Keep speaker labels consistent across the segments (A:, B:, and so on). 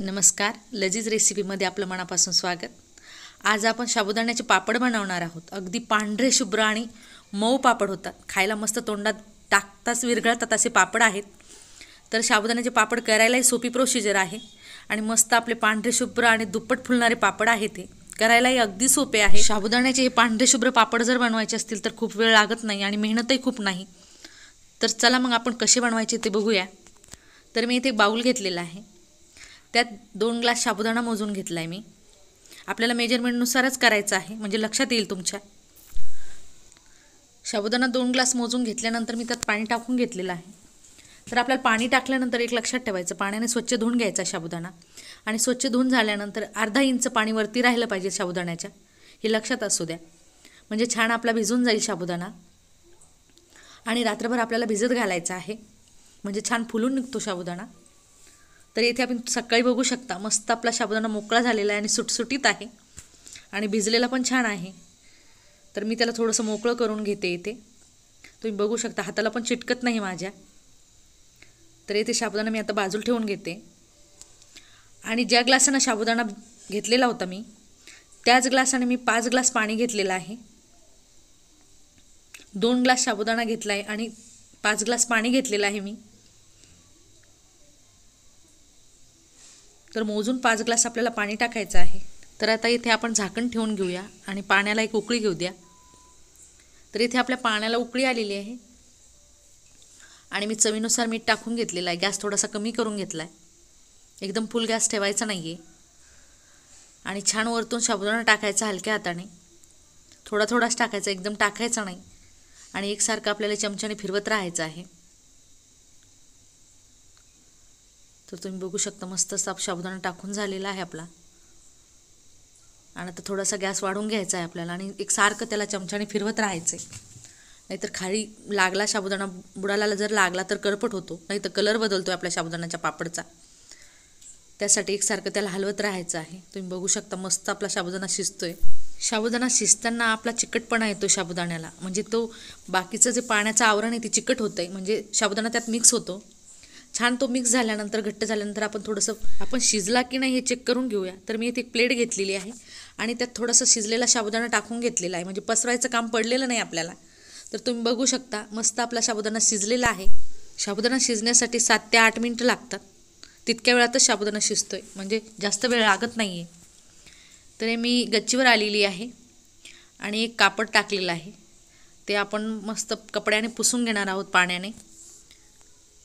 A: नमस्कार लजीज रेसिपीमध्ये आपलं मनापासून स्वागत आज आपण साबुदाण्याचे पापड बनवणार आहोत अगदी पांढरे शुभ्र आणि मऊ पापड होतात खायला मस्त तोंडात टाकताच विरघळतात असे पापड आहेत तर साबुदाण्याचे पापड करायलाही सोपी प्रोसिजर आहे आणि मस्त आपले पांढरे शुभ्र आणि दुप्पट फुलणारे पापड आहे ते करायलाही अगदी सोपे आहे शाबुदाण्याचे हे पांढरे शुभ्र पापड जर बनवायचे असतील तर खूप वेळ लागत नाही आणि मेहनतही खूप नाही तर चला मग आपण कसे बनवायचे ते बघूया तर मी इथे बाऊल घेतलेला आहे त्यात दोन ग्लास साबुदाणा मोजून घेतला आहे मी आपल्याला मेजरमेंटनुसारच करायचं आहे म्हणजे लक्षात येईल तुमच्या साबुदाणा दोन ग्लास मोजून घेतल्यानंतर मी त्यात पाणी टाकून घेतलेलं आहे तर आपल्याला पाणी टाकल्यानंतर एक लक्षात ठेवायचं पाण्याने स्वच्छ धुऊन घ्यायचा साबुदाणा आणि स्वच्छ धुवून झाल्यानंतर अर्धा इंच पाणी वरती राहिलं पाहिजे साबुदाण्याच्या हे लक्षात असू द्या म्हणजे छान आपला भिजून जाईल साबुदाणा आणि रात्रभर आपल्याला भिजत घालायचा आहे म्हणजे छान फुलून निघतो साबुदाणा तर येथे आपण सकाळी बघू शकता मस्त आपला साबुदाणा मोकळा झालेला आहे आणि सुटसुटीत आहे आणि भिजलेला पण छान आहे तर मी त्याला थोडंसं मोकळं करून घेते इथे तुम्ही बघू शकता हाताला पण चिटकत नाही माझ्या तर येथे साबुदाणा मी आता बाजूला ठेवून घेते आणि ज्या ग्लासानं साबुदाणा घेतलेला होता मी त्याच ग्लासाने मी पाच ग्लास पाणी घेतलेलं आहे दोन ग्लास साबुदाणा घेतला आहे आणि पाच ग्लास पाणी घेतलेलं आहे मी तर मोजून पाच ग्लास आपल्याला पाणी टाकायचं आहे तर आता इथे आपण झाकण ठेवून घेऊया आणि पाण्याला एक उकळी घेऊ द्या तर इथे आपल्या पाण्याला उकळी आलेली आहे आणि मी चवीनुसार मीठ टाकून घेतलेलं आहे गॅस थोडासा कमी करून घेतला आहे एकदम फुल गॅस ठेवायचा नाही आहे आणि छान वरतून साबुदाणा टाकायचा हलक्या हाताने थोडा थोडाच टाकायचा एकदम टाकायचा नाही आणि एकसारखं आपल्याला चमच्याने फिरवत राहायचं आहे तर तुम्ही बघू शकता मस्त साप साबुदाणा टाकून झालेला आहे आपला आणि आता थोडासा गॅस वाढून घ्यायचा आहे आपल्याला आणि एक सारखं त्याला चमच्याने फिरवत राहायचं आहे नाहीतर खाली लागला शाबुदाणा बुडाला जर लागला तर करपट होतो नाही तर कलर बदलतो आपल्या साबुदाण्याच्या पापडचा त्यासाठी एकसारखं त्याला हलवत राहायचं आहे तुम्ही बघू शकता मस्त आपला साबुदाणा शिजतोय साबुदाणा शिजताना आपला चिकटपणा येतो साबुदाण्याला म्हणजे तो बाकीचं जे पाण्याचं आवरण आहे ते चिकट होतं आहे म्हणजे साबुदाणा त्यात मिक्स होतो छान तो मिक्स झाल्यानंतर घट्ट झाल्यानंतर आपण थोडंसं आपण शिजला की नाही हे चेक करून घेऊया तर मी इथे एक प्लेट घेतलेली आहे आणि त्यात थोडंसं शिजलेला साबुदाणा टाकून घेतलेला आहे म्हणजे पसरायचं काम पडलेलं नाही आपल्याला तर तुम्ही बघू शकता मस्त आपला साबुदाणा शिजलेला आहे साबुदाणा शिजण्यासाठी सात ते आठ मिनटं लागतात तितक्या वेळातच साबुदाणा शिजतोय म्हणजे जास्त वेळ लागत नाही आहे तर मी गच्चीवर आलेली आहे आणि एक कापड टाकलेलं आहे ते आपण मस्त कपड्याने पुसून घेणार आहोत पाण्याने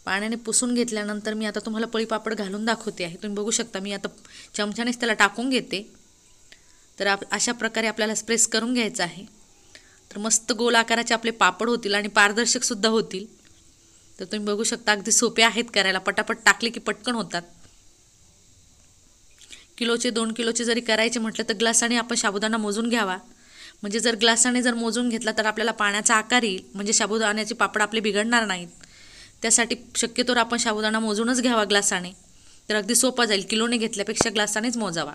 A: पाण्याने पुसून घेतल्यानंतर मी आता तुम्हाला पळी पापड घालून दाखवते आहे तुम्ही बघू शकता मी आता चमच्यानेच त्याला टाकून घेते तर आप अशा प्रकारे आपल्याला स्प्रेस करून घ्यायचं आहे तर मस्त गोल आकाराचे आपले पापड होतील आणि पारदर्शकसुद्धा होतील तर तुम्ही बघू शकता अगदी सोपे आहेत करायला पटापट टाकले की पटकन होतात किलोचे दोन किलोचे जरी करायचे म्हटलं तर ग्लासाने आपण साबुदाणा मोजून घ्यावा म्हणजे जर ग्लासाने जर मोजून घेतला तर आपल्याला पाण्याचा आकार येईल म्हणजे शाबुदाण्याचे पापड आपले बिघडणार नाहीत त्यासाठी शक्यतोवर आपण साबुदाणा मोजूनच घ्यावा ग्लासाने तर अगदी सोपा जाईल किलोने घेतल्यापेक्षा ग्लासानेच मोजावा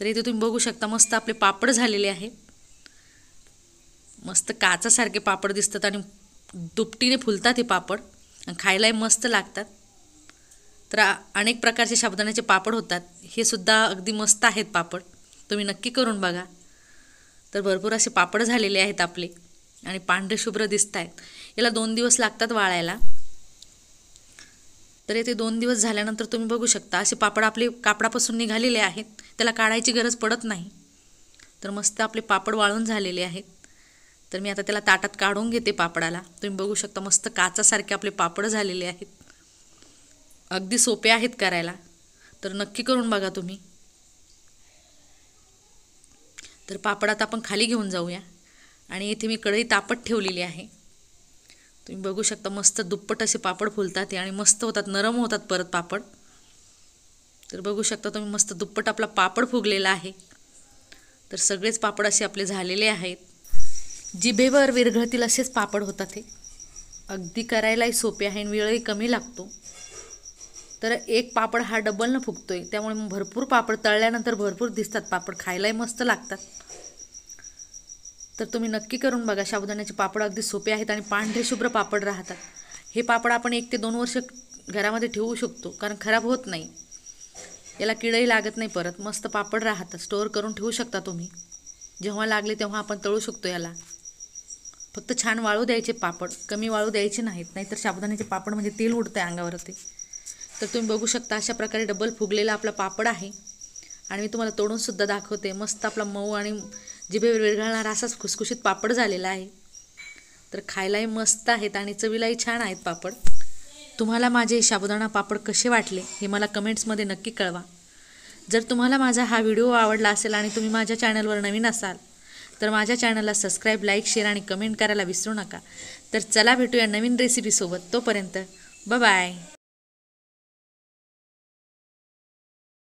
A: तर इथे तुम्ही बघू शकता मस्त आपले पापड झालेले आहे मस्त काचासारखे पापड दिसतात आणि दुपटीने फुलतात हे पापड आणि खायलाही मस्त लागतात तर अनेक प्रकारचे शाबुदाण्याचे पापड होतात हे सुद्धा अगदी मस्त आहेत पापड तुम्ही नक्की करून बघा तर भरपूर असे पापड झालेले आहेत आपले आणि पांढरे शुभ्र दिसत आहेत याला दोन दिवस लागतात वाळायला तर येथे दोन दिवस झाल्यानंतर तुम्ही बघू शकता असे पापड आपले कापडापासून निघालेले आहेत त्याला काढायची गरज पडत नाही तर मस्त आपले पापड वाळून झालेले आहेत तर मी आता त्याला ताटात काढून घेते पापडाला तुम्ही बघू शकता मस्त काचासारखे आपले पापड झालेले आहेत अगदी सोपे आहेत करायला तर नक्की करून बघा तुम्ही तर पापड आता आपण खाली घेऊन जाऊया आणि इथे मी कढई तापत ठेवलेली आहे तुम्ही बघू शकता मस्त दुप्पट असे पापड फुलतात आणि मस्त होतात नरम होतात परत पापड तर बघू शकता तुम्ही मस्त दुप्पट आपला पापड फुगलेला आहे तर सगळेच पापड असे आपले झालेले आहेत जिभेवर विरघळतील असेच पापड होतात हे अगदी करायलाही सोपे आहे आणि वेळही कमी लागतो तर एक पापड हा डबलनं फुगतो आहे त्यामुळे भरपूर पापड तळल्यानंतर भरपूर दिसतात पापड खायलाही मस्त लागतात तर तुम्ही नक्की करून बघा शाबुदाण्याचे पापड अगदी सोपे आहेत आणि पांढरे शुभ्र पापड राहतात हे पापड आपण एक ते दोन वर्ष घरामध्ये ठेवू शकतो कारण खराब होत नाही याला किडही लागत नाही परत मस्त पापड राहतात स्टोअर करून ठेवू शकता तुम्ही जेव्हा लागले तेव्हा आपण तळू शकतो याला फक्त छान वाळू द्यायचे पापड कमी वाळू द्यायचे नाहीत नाहीतर साबुदाण्याचे पापड म्हणजे तेल उडतं आहे अंगावरती तर तुम्ही बघू शकता अशा प्रकारे डबल फुगलेला आपला पापड आहे आणि मी तुम्हाला तोडूनसुद्धा दाखवते मस्त आपला मऊ आणि जिभेवर वेळ असाच खुसखुशीत पापड झालेला आहे तर खायलाही मस्त आहेत आणि चवीलाही छान आहेत पापड तुम्हाला माझे साबुदाणा पापड कसे वाटले हे मला कमेंट्समध्ये नक्की कळवा जर तुम्हाला माझा हा व्हिडिओ आवडला असेल आणि तुम्ही माझ्या चॅनलवर नवीन असाल तर माझ्या चॅनलला सबस्क्राईब लाईक शेअर आणि कमेंट करायला विसरू नका तर चला भेटूया नवीन रेसिपीसोबत तोपर्यंत बाय